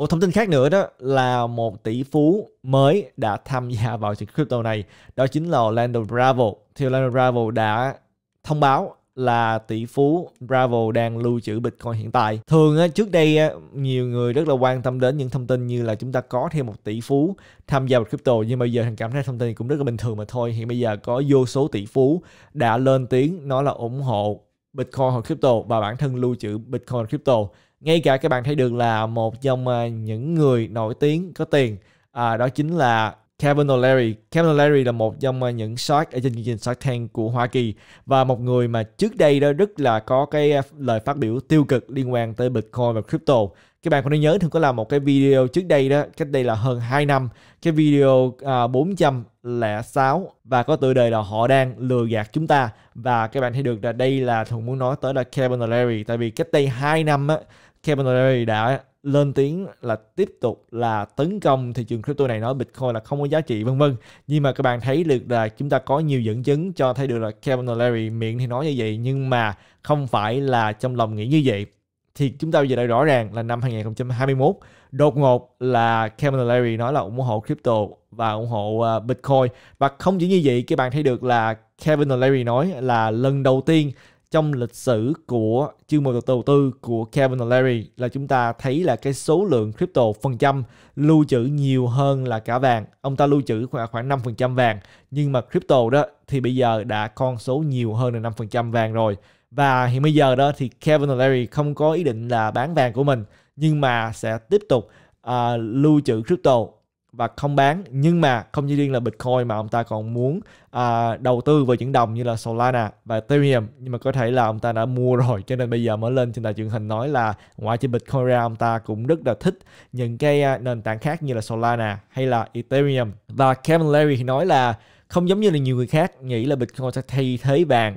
Một thông tin khác nữa đó là một tỷ phú mới đã tham gia vào thị crypto này, đó chính là Orlando Bravo. theo Orlando Bravo đã thông báo là tỷ phú Bravo đang lưu trữ Bitcoin hiện tại. Thường trước đây nhiều người rất là quan tâm đến những thông tin như là chúng ta có thêm một tỷ phú tham gia vào crypto nhưng bây giờ thằng cảm thấy thông tin cũng rất là bình thường mà thôi. Hiện bây giờ có vô số tỷ phú đã lên tiếng nói là ủng hộ Bitcoin hoặc crypto và bản thân lưu trữ Bitcoin crypto ngay cả các bạn thấy được là một trong à, những người nổi tiếng có tiền à, đó chính là Kevin O'Leary. Kevin O'Leary là một trong à, những shark ở trên chương trình Shark Tank của Hoa Kỳ và một người mà trước đây đó rất là có cái à, lời phát biểu tiêu cực liên quan tới Bitcoin và crypto. Các bạn có nhớ thường có làm một cái video trước đây đó, cách đây là hơn 2 năm, cái video à, 406 và có tựa đề là họ đang lừa gạt chúng ta và các bạn thấy được là đây là thường muốn nói tới là Kevin O'Leary tại vì cách đây 2 năm á Kevin O'Leary đã lên tiếng là tiếp tục là tấn công thị trường crypto này nói Bitcoin là không có giá trị vân vân nhưng mà các bạn thấy được là chúng ta có nhiều dẫn chứng cho thấy được là Kevin O'Leary miệng thì nói như vậy nhưng mà không phải là trong lòng nghĩ như vậy thì chúng ta bây giờ đã rõ ràng là năm 2021 đột ngột là Kevin O'Leary nói là ủng hộ crypto và ủng hộ ờ, Bitcoin và không chỉ như vậy các bạn thấy được là Kevin O'Leary nói là lần đầu tiên trong lịch sử của chương mục đầu tư của Kevin O'Leary là chúng ta thấy là cái số lượng crypto phần trăm lưu trữ nhiều hơn là cả vàng. Ông ta lưu trữ khoảng, khoảng 5% vàng, nhưng mà crypto đó thì bây giờ đã con số nhiều hơn là 5% vàng rồi. Và hiện bây giờ đó thì Kevin O'Leary không có ý định là bán vàng của mình, nhưng mà sẽ tiếp tục uh, lưu trữ crypto và không bán nhưng mà không chỉ riêng là Bitcoin mà ông ta còn muốn à, đầu tư vào những đồng như là Solana và Ethereum nhưng mà có thể là ông ta đã mua rồi cho nên bây giờ mới lên trên tài truyền hình nói là ngoài trừ Bitcoin ra ông ta cũng rất là thích những cái à, nền tảng khác như là Solana hay là Ethereum và Kevin Larry thì nói là không giống như là nhiều người khác nghĩ là Bitcoin sẽ thay thế vàng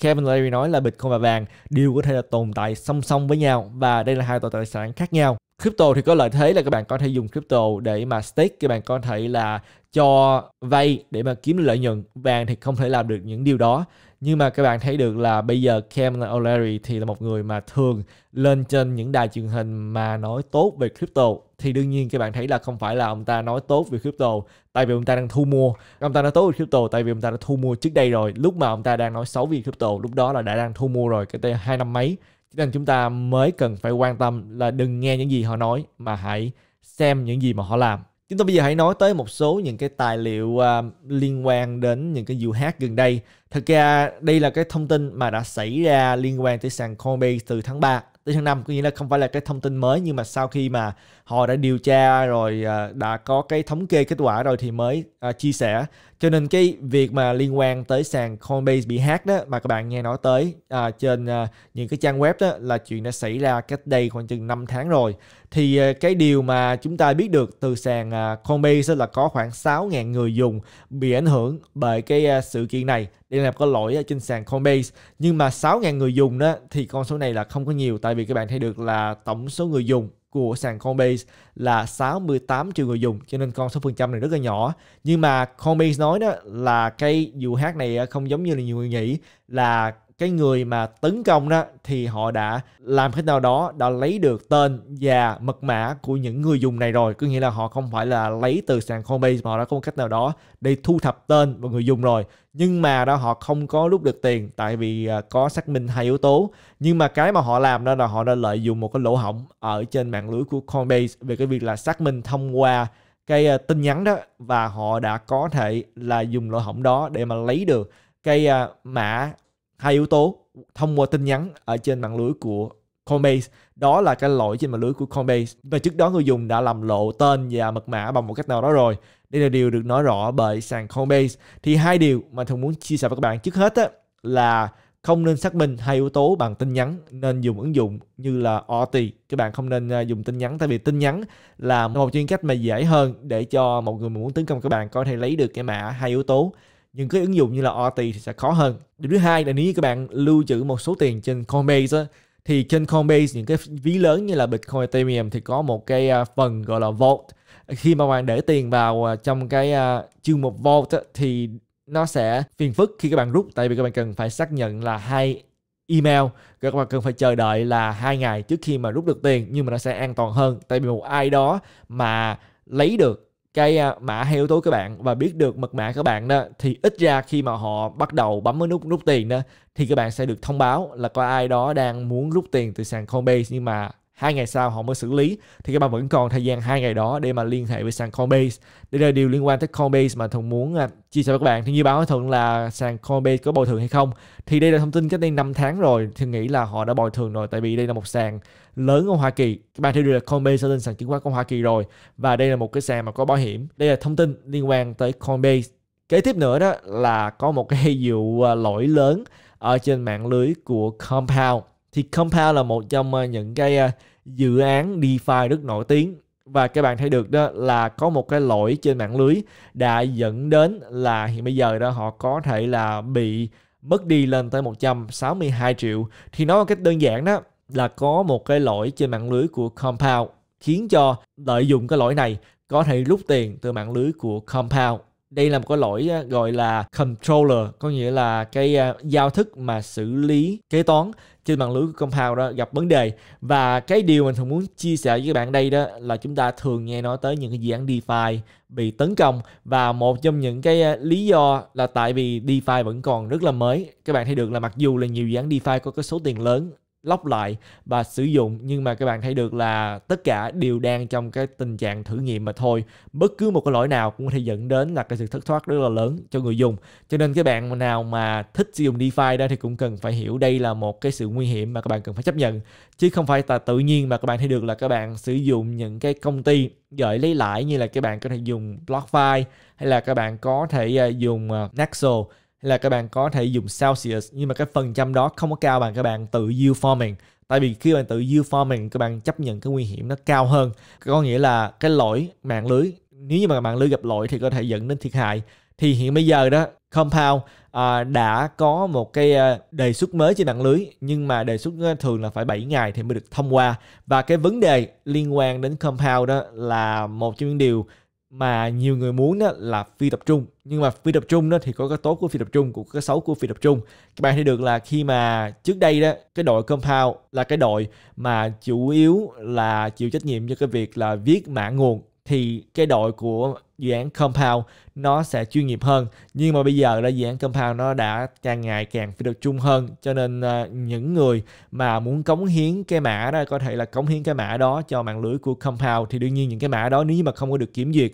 Kevin Leary nói là Bitcoin và vàng đều có thể là tồn tại song song với nhau và đây là hai tài sản khác nhau. Crypto thì có lợi thế là các bạn có thể dùng crypto để mà stake, các bạn có thể là cho vay để mà kiếm lợi nhuận. Vàng thì không thể làm được những điều đó. Nhưng mà các bạn thấy được là bây giờ Kevin O'Leary thì là một người mà thường lên trên những đài truyền hình mà nói tốt về crypto thì đương nhiên các bạn thấy là không phải là ông ta nói tốt về crypto tại vì ông ta đang thu mua ông ta nói tốt về crypto tại vì ông ta đã thu mua trước đây rồi lúc mà ông ta đang nói xấu về crypto lúc đó là đã đang thu mua rồi cái tên hai năm mấy cho nên chúng ta mới cần phải quan tâm là đừng nghe những gì họ nói mà hãy xem những gì mà họ làm chúng ta bây giờ hãy nói tới một số những cái tài liệu uh, liên quan đến những cái vụ hack gần đây Thực ra đây là cái thông tin mà đã xảy ra liên quan tới sàn Coinbase từ tháng 3 tới tháng 5 có nghĩa là không phải là cái thông tin mới nhưng mà sau khi mà họ đã điều tra rồi à, đã có cái thống kê kết quả rồi thì mới uh, chia sẻ cho nên cái việc mà liên quan tới sàn Coinbase bị hack đó mà các bạn nghe nói tới uh, trên uh, những cái trang web đó là chuyện đã xảy ra cách đây khoảng chừng 5 tháng rồi thì ờ, cái điều mà chúng ta biết được từ sàn à, Coinbase là có khoảng 6.000 người dùng bị ảnh hưởng bởi cái à, sự kiện này đây là có lỗi trên sàn Coinbase nhưng mà 6.000 người dùng đó thì con số này là không có nhiều tại vì các bạn thấy được là tổng số người dùng của sàn Coinbase là 68 triệu người dùng cho nên con số phần trăm này rất là nhỏ nhưng mà Coinbase nói đó là cái vụ hack này à, không giống như là nhiều người nghĩ là cái người mà tấn công đó thì họ đã làm cách nào đó đã lấy được tên và mật mã của những người dùng này rồi có nghĩa là họ không phải là lấy từ sàn Coinbase mà họ đã có một cách nào đó để thu thập tên và người dùng rồi nhưng mà đó họ không có rút được tiền tại vì à, có xác minh hai yếu tố nhưng mà cái mà họ làm đó là họ đã lợi dụng một cái lỗ hổng ở trên mạng lưới của Coinbase về cái việc là xác minh thông qua cái à, tin nhắn đó và họ đã có thể là dùng lỗ hổng đó để mà lấy được cái à, mã hai yếu tố thông qua tin nhắn ở trên mạng lưới của Coinbase đó là cái lỗi trên mạng lưới của Coinbase và trước đó người dùng đã làm lộ tên và mật mã bằng một cách nào đó rồi đây là điều được nói rõ bởi sàn Coinbase thì hai điều mà thường muốn chia sẻ với các bạn trước hết á, là không nên xác minh hai yếu tố bằng tin nhắn nên dùng ứng dụng như là OT các bạn không nên à, dùng tin nhắn tại vì tin nhắn là một chuyên cách mà dễ hơn để cho một người muốn tấn công các bạn có thể lấy được cái mã hai yếu tố nhưng cái ứng dụng như là Orti thì sẽ khó hơn Điều thứ hai là nếu như các bạn lưu trữ một số tiền trên Coinbase thì trên Coinbase những cái ví lớn như là Bitcoin Ethereum thì có một cái à, phần gọi là vault khi mà bạn để tiền vào à, trong cái à, chương một vault thì nó sẽ phiền phức khi các bạn rút tại vì các bạn cần phải xác nhận là hai email các bạn cần phải chờ đợi là hai ngày trước khi mà rút được tiền nhưng mà nó sẽ an toàn hơn tại vì một ai đó mà lấy được cái à, mã hay yếu tố các bạn và biết được mật mã các bạn đó thì ít ra khi mà họ bắt đầu bấm cái nút rút tiền đó thì các bạn sẽ được thông báo là có ai đó đang muốn rút tiền từ sàn Coinbase nhưng mà hai ngày sau họ mới xử lý thì các bạn vẫn còn thời gian hai ngày đó để mà liên hệ với sàn Coinbase. Đây là điều liên quan tới Coinbase mà Thuận muốn à, chia sẻ với các bạn. Thì như báo Thuận là sàn Coinbase có bồi thường hay không? Thì đây là thông tin cách đây 5 tháng rồi. Thì nghĩ là họ đã bồi thường rồi tại vì đây là một sàn lớn ở Hoa Kỳ. Các Bạn thấy được là Coinbase đã lên sàn chứng khoán của Hoa Kỳ rồi và đây là một cái sàn mà có bảo hiểm. Đây là thông tin liên quan tới Coinbase. Kế tiếp nữa đó là có một cái vụ à, lỗi lớn ở trên mạng lưới của Compound. Thì Compound là một trong à, những cái à, dự án DeFi rất nổi tiếng và các bạn thấy được đó là có một cái lỗi trên mạng lưới đã dẫn đến là hiện bây giờ đó họ có thể là bị mất đi lên tới 162 triệu thì nói một cách đơn giản đó là có một cái lỗi trên mạng lưới của Compound khiến cho lợi dụng cái lỗi này có thể rút tiền từ mạng lưới của Compound. Đây là một cái lỗi gọi là controller, có nghĩa là cái giao thức mà xử lý kế toán trên mạng lưới của Compound đó gặp vấn đề. Và cái điều mình thường muốn chia sẻ với các bạn đây đó là chúng ta thường nghe nói tới những cái dự án DeFi bị tấn công và một trong những cái lý do là tại vì DeFi vẫn còn rất là mới. Các bạn thấy được là mặc dù là nhiều dự án DeFi có cái số tiền lớn lóc lại và sử dụng nhưng mà các bạn thấy được là tất cả đều đang trong cái tình trạng thử nghiệm mà thôi bất cứ một cái lỗi nào cũng có thể dẫn đến là cái sự thất thoát rất là lớn cho người dùng cho nên các bạn nào mà thích sử dụng DeFi đó thì cũng cần phải hiểu đây là một cái sự nguy hiểm mà các bạn cần phải chấp nhận chứ không phải là tự nhiên mà các bạn thấy được là các bạn sử dụng những cái công ty gợi lấy lãi như là các bạn có thể dùng BlockFi hay là các bạn có thể à, dùng à, Naxo là các bạn có thể dùng Celsius nhưng mà cái phần trăm đó không có cao bằng các bạn tự yield farming tại vì khi bạn tự yield farming các bạn chấp nhận cái nguy hiểm nó cao hơn có nghĩa là cái lỗi mạng lưới nếu như mà mạng lưới gặp lỗi thì có thể dẫn đến thiệt hại thì hiện bây giờ đó Compound à, đã có một cái à, đề xuất mới trên mạng lưới nhưng mà đề xuất thường là phải 7 ngày thì mới được thông qua và cái vấn đề liên quan đến Compound đó là một trong những điều mà nhiều người muốn đó là phi tập trung nhưng mà phi tập trung đó thì có cái tốt của phi tập trung cũng có cái xấu của phi tập trung các bạn thấy được là khi mà trước đây đó cái đội compound là cái đội mà chủ yếu là chịu trách nhiệm cho cái việc là viết mã nguồn thì cái đội của dự án Compound nó sẽ chuyên nghiệp hơn nhưng mà bây giờ là dự án Compound nó đã càng ngày càng phải được chung hơn cho nên uh, những người mà muốn cống hiến cái mã đó có thể là cống hiến cái mã đó cho mạng lưới của Compound thì đương nhiên những cái mã đó nếu như mà không có được kiểm duyệt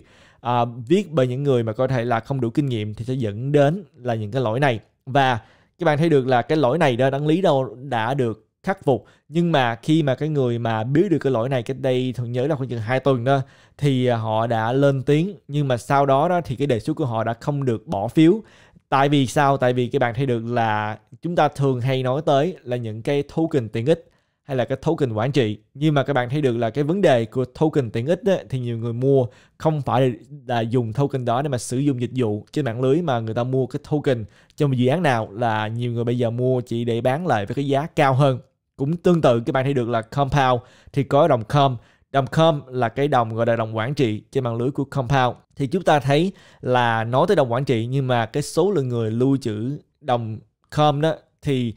uh, viết bởi những người mà có thể là không đủ kinh nghiệm thì sẽ dẫn đến là những cái lỗi này và các bạn thấy được là cái lỗi này đó đáng lý đâu đã được khắc phục nhưng mà khi mà cái người mà biết được cái lỗi này cách đây thường nhớ là khoảng chừng hai tuần đó thì à, họ đã lên tiếng nhưng mà sau đó đó thì cái đề xuất của họ đã không được bỏ phiếu tại vì sao tại vì các bạn thấy được là chúng ta thường hay nói tới là những cái token tiện ích hay là cái token quản trị nhưng mà các bạn thấy được là cái vấn đề của token tiện ích ấy, thì nhiều người mua không phải là dùng token đó để mà sử dụng dịch vụ trên mạng lưới mà người ta mua cái token trong một dự án nào là nhiều người bây giờ mua chỉ để bán lại với cái giá cao hơn cũng tương tự các bạn thấy được là compound thì có đồng com đồng com là cái đồng gọi là đồng quản trị trên mạng lưới của compound thì chúng ta thấy là nói tới đồng quản trị nhưng mà cái số lượng người lưu trữ đồng com đó thì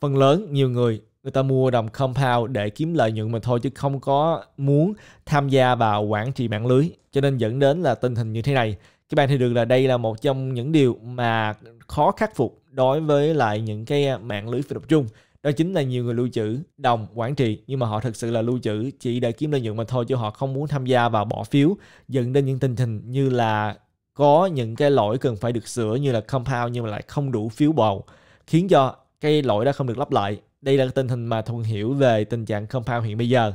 phần lớn nhiều người người ta mua đồng compound để kiếm lợi nhuận mà thôi chứ không có muốn tham gia vào quản trị mạng lưới cho nên dẫn đến là tình hình như thế này các bạn thấy được là đây là một trong những điều mà khó khắc phục đối với lại những cái mạng lưới phi tập trung đó chính là nhiều người lưu trữ đồng quản trị nhưng mà họ thực sự là lưu trữ chỉ để kiếm lợi nhuận mà thôi chứ họ không muốn tham gia vào bỏ phiếu dẫn đến những tình hình như là có những cái lỗi cần phải được sửa như là compound nhưng mà lại không đủ phiếu bầu khiến cho cái lỗi đó không được lắp lại đây là tình hình mà thuận hiểu về tình trạng compound hiện bây giờ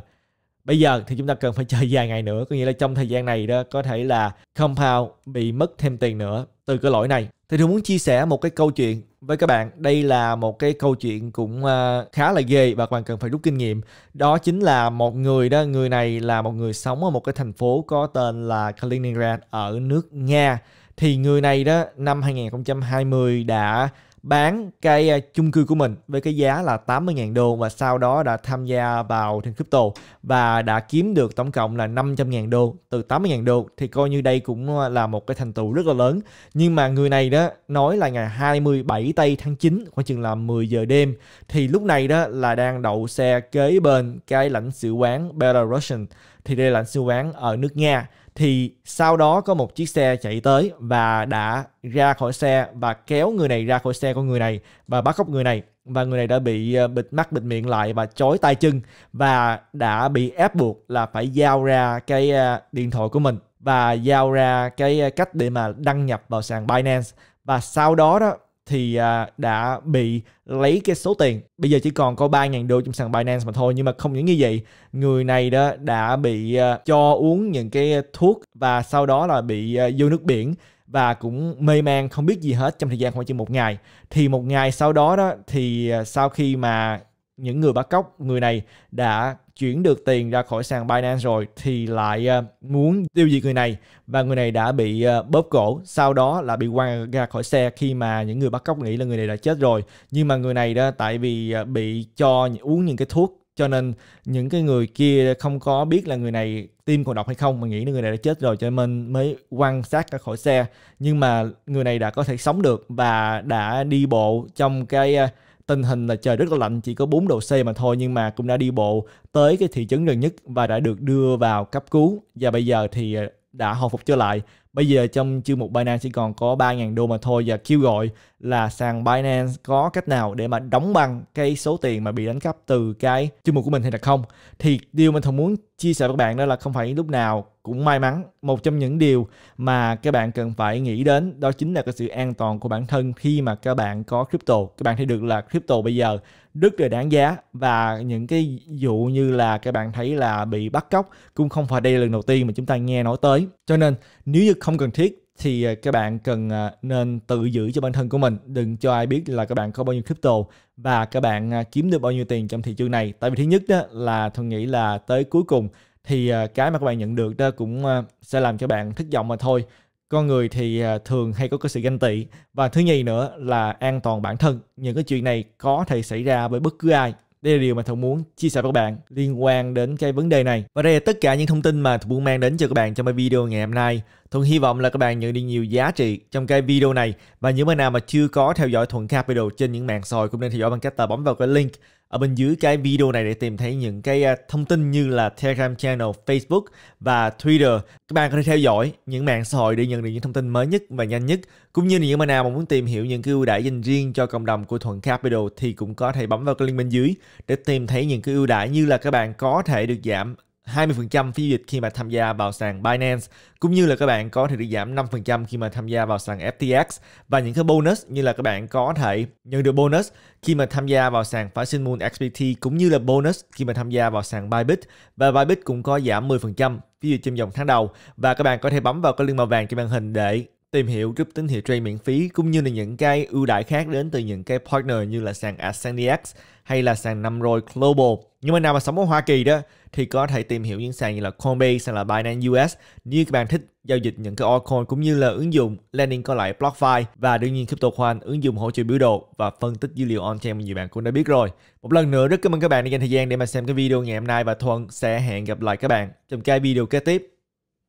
bây giờ thì chúng ta cần phải chờ vài ngày nữa có nghĩa là trong thời gian này đó có thể là compound bị mất thêm tiền nữa từ cái lỗi này thì tôi muốn chia sẻ một cái câu chuyện với các bạn đây là một cái câu chuyện cũng ờ, khá là ghê và các bạn cần phải rút kinh nghiệm đó chính là một người đó người này là một người sống ở một cái thành phố có tên là Kaliningrad ở nước Nga thì người này đó năm 2020 đã bán cái à, chung cư của mình với cái giá là 80.000 đô và sau đó đã tham gia vào trên crypto và đã kiếm được tổng cộng là 500.000 đô từ 80.000 đô thì coi như đây cũng à, là một cái thành tựu rất là lớn nhưng mà người này đó nói là ngày 27 tây tháng 9 khoảng chừng là 10 giờ đêm thì lúc này đó là đang đậu xe kế bên cái lãnh sự quán Belarusian thì đây là lãnh sự quán ở nước Nga thì sau đó có một chiếc xe chạy tới và đã ra khỏi xe và kéo người này ra khỏi xe của người này và bắt cóc người này và người này đã bị ờ, bịt mắt bịt miệng lại và chói tay chân và đã bị ép buộc là phải giao ra cái ờ, điện thoại của mình và giao ra cái ờ, cách để mà đăng nhập vào sàn Binance và sau đó đó thì à, đã bị lấy cái số tiền bây giờ chỉ còn có 3.000 đô trong sàn Binance mà thôi nhưng mà không những như vậy người này đó đã bị à, cho uống những cái thuốc và sau đó là bị à, vô nước biển và cũng mê man không biết gì hết trong thời gian khoảng chừng một ngày thì một ngày sau đó đó thì sau khi mà những người bắt cóc người này đã chuyển được tiền ra khỏi sàn Binance rồi thì lại ờ, muốn tiêu diệt người này và người này đã bị ờ, bóp cổ sau đó là bị quăng ra khỏi xe khi mà những người bắt cóc nghĩ là người này đã chết rồi nhưng mà người này đó tại vì ờ, bị cho uống những cái thuốc cho nên những cái người kia không có biết là người này tim còn độc hay không mà nghĩ là người này đã chết rồi cho nên mới quan sát ra khỏi xe nhưng mà người này đã có thể sống được và đã đi bộ trong cái Tình hình là trời rất là lạnh, chỉ có 4 độ C mà thôi nhưng mà cũng đã đi bộ tới cái thị trấn gần nhất và đã được đưa vào cấp cứu. Và bây giờ thì à, đã hồi phục trở lại Bây giờ trong chương mục Binance chỉ còn có 3.000 đô mà thôi và kêu gọi là sàn Binance có cách nào để mà đóng bằng cái số tiền mà bị đánh cắp từ cái chương mục của mình hay là không. Thì điều mình thường muốn chia sẻ với các bạn đó là không phải lúc nào cũng may mắn. Một trong những điều mà các bạn cần phải nghĩ đến đó chính là cái sự an toàn của bản thân khi mà các bạn có crypto. Các bạn thấy được là crypto bây giờ rất là đáng giá và những cái dụ như là các bạn thấy là bị bắt cóc cũng không phải đây là lần đầu tiên mà chúng ta nghe nói tới. Cho nên nếu như không cần thiết thì à, các bạn cần à, nên tự giữ cho bản thân của mình đừng cho ai biết là các bạn có bao nhiêu crypto và các bạn à, kiếm được bao nhiêu tiền trong thị trường này tại vì thứ nhất đó là tôi nghĩ là tới cuối cùng thì cái mà các bạn nhận được đó cũng sẽ làm cho bạn thất vọng mà thôi con người thì thường hay có cái sự ganh tị và thứ nhì nữa là an toàn bản thân những cái chuyện này có thể xảy ra với bất cứ ai đây là điều mà Thuận muốn chia sẻ với các bạn liên quan đến cái vấn đề này. Và đây là tất cả những thông tin mà Thuận muốn mang đến cho các bạn trong cái video ngày hôm nay. Thuận hy vọng là các bạn nhận được nhiều giá trị trong cái video này. Và những bạn nào mà chưa có theo dõi Thuận Capital trên những mạng xã hội cũng nên theo dõi bằng cách là bấm vào cái link ở bên dưới cái video này để tìm thấy những cái à, thông tin như là Telegram channel, Facebook và Twitter. Các bạn có thể theo dõi những mạng xã hội để nhận được những thông tin mới nhất và nhanh nhất. Cũng như những bạn nào mà muốn tìm hiểu những cái ưu đãi dành riêng cho cộng đồng của Thuận Capital thì cũng có thể bấm vào cái link bên dưới để tìm thấy những cái ưu đãi như là các bạn có thể được giảm 20% phí dịch khi mà tham gia vào sàn Binance cũng như là các bạn có thể được giảm 5% khi mà tham gia vào sàn FTX và những cái bonus như là các bạn có thể nhận được bonus khi mà tham gia vào sàn phái sinh Moon XBT cũng như là bonus khi mà tham gia vào sàn Bybit và Bybit cũng có giảm 10% phí dịch trong vòng tháng đầu và các bạn có thể bấm vào cái link màu vàng trên màn hình để tìm hiểu giúp tín hiệu trade miễn phí cũng như là những cái ưu đãi khác đến từ những cái partner như là sàn Ascendiax hay là sàn Namroid Global. Nhưng mà nào mà sống ở Hoa Kỳ đó thì có thể tìm hiểu những sàn như là Coinbase hay là Binance US như các bạn thích giao dịch những cái altcoin cũng như là ứng dụng lending có lại BlockFi và đương nhiên CryptoCoin ứng dụng hỗ trợ biểu đồ và phân tích dữ liệu on-chain mà nhiều bạn cũng đã biết rồi. Một lần nữa rất cảm ơn các bạn đã dành thời gian để mà xem cái video ngày hôm nay và Thuận sẽ hẹn gặp lại các bạn trong cái video kế tiếp.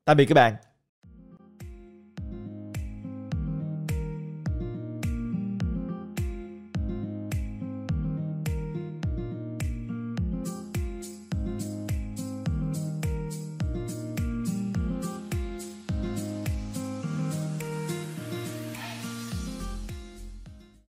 Tạm biệt các bạn.